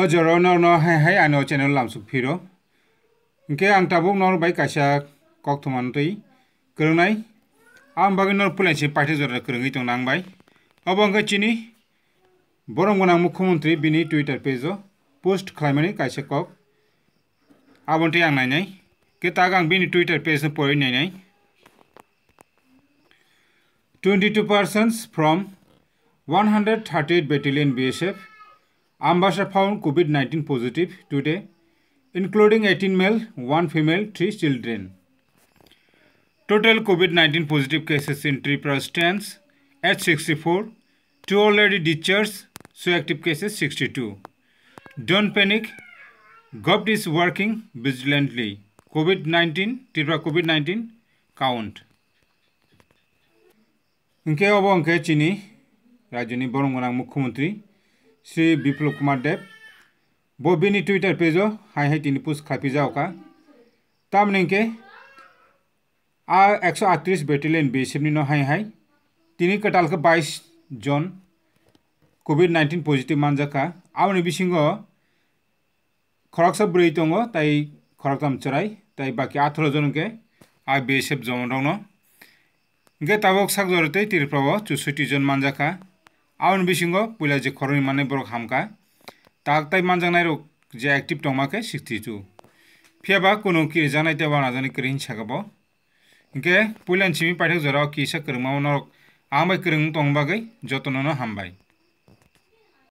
o joro no no hai hai ano channel lam suk phiro unke ang tabuk no bai kaisa kok thuman tui krunai am bagin no pulen si paithe jora krungi tong nang bai obongka chini borom gonang mukhyamantri bini twitter page o post khlaimani kaisa kok abonte ang nai nai ke tag ang bini twitter page no pori nai nai 22 persons from 138 battalion BSF Ambassador found COVID-19 positive today, including 18 male, 1 female, 3 children. Total COVID-19 positive cases in Tripura stands at 64, 2 already discharged, so active cases 62. Don't panic, GOVT is working vigilantly. COVID-19, Tripura COVID-19 count. उनके अब अंके चीनी राज्य बरंगना मुख्यमंत्री শ্ৰী বিপ্লৱ কুমাৰ দেৱ ববিনী Twitter page হাই হাই তিনি post খাপি যাওক তাৰমানেকে আ একশ আঠত্ৰিছ বেটেলিয়ন বি এছ এফ নি ন হাই হাই তিনি কাটালকে বাইছ জন কোভিড নাইণ্টিন পজিটিভ মানজাকা আৰু নিবিচিং খৰকচা ব্ৰী দঙ তাই খৰকাম চৰাই তাই বাকী আঠৰ জনকে আৰু বি এছ এফ জমা দং নে তাবক চাক জৰিয়তে তিৰপ্ৰাৱ চৌষষ্ঠিজন মানজাকা আউন বিশিঙ্গ পুলা যে খরমি মানে বড় খামকা তাক তাই মানজাংনাই রোগ যে অ্যাক্টিভ টমাকে শিখতি টু ফিয়াবা কোনো কি জানাই তে বা নাজানি কৃহ সাকাব ইকে পুলেন ছিমি পাইঠক জরাও কিসা কৃমাও নরক আমাই কৃহ টংবাগে যত্ন হামবাই